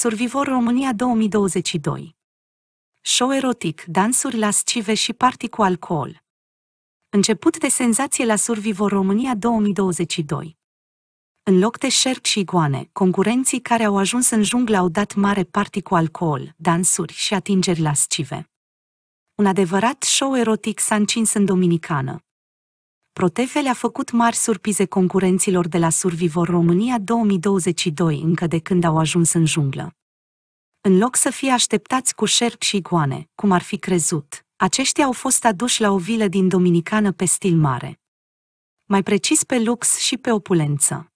Survivor România 2022 Show erotic, dansuri lascive și party cu alcool. Început de senzație la Survivor România 2022 în loc de șerp și igoane, concurenții care au ajuns în junglă au dat mare party cu alcool, dansuri și atingeri lascive. Un adevărat show erotic s-a încins în Dominicană. Protefe le-a făcut mari surprize concurenților de la Survivor România 2022 încă de când au ajuns în junglă. În loc să fie așteptați cu șerpi și goane, cum ar fi crezut, aceștia au fost aduși la o vilă din Dominicană pe stil mare. Mai precis pe lux și pe opulență.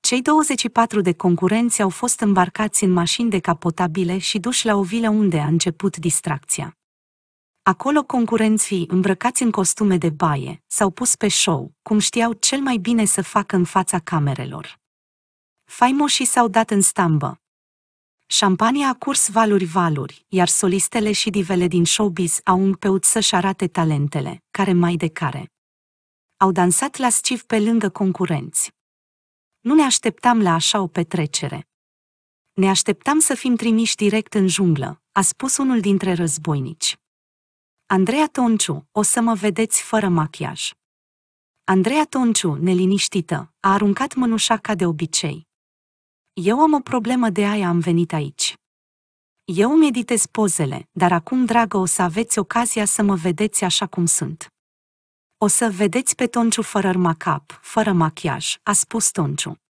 Cei 24 de concurenți au fost îmbarcați în mașini decapotabile și duși la o vilă unde a început distracția. Acolo concurenții îmbrăcați în costume de baie s-au pus pe show, cum știau cel mai bine să facă în fața camerelor. Faimoșii s-au dat în stambă. Șampania a curs valuri-valuri, iar solistele și divele din showbiz au împeut să-și arate talentele, care mai de care. Au dansat la sciv pe lângă concurenți. Nu ne așteptam la așa o petrecere. Ne așteptam să fim trimiși direct în junglă, a spus unul dintre războinici. Andreea Tonciu, o să mă vedeți fără machiaj. Andreea Tonciu, neliniștită, a aruncat mânușa ca de obicei. Eu am o problemă de aia am venit aici. Eu îmi editez pozele, dar acum, dragă, o să aveți ocazia să mă vedeți așa cum sunt. O să vedeți pe Tonciu fără cap, fără machiaj, a spus Tonciu.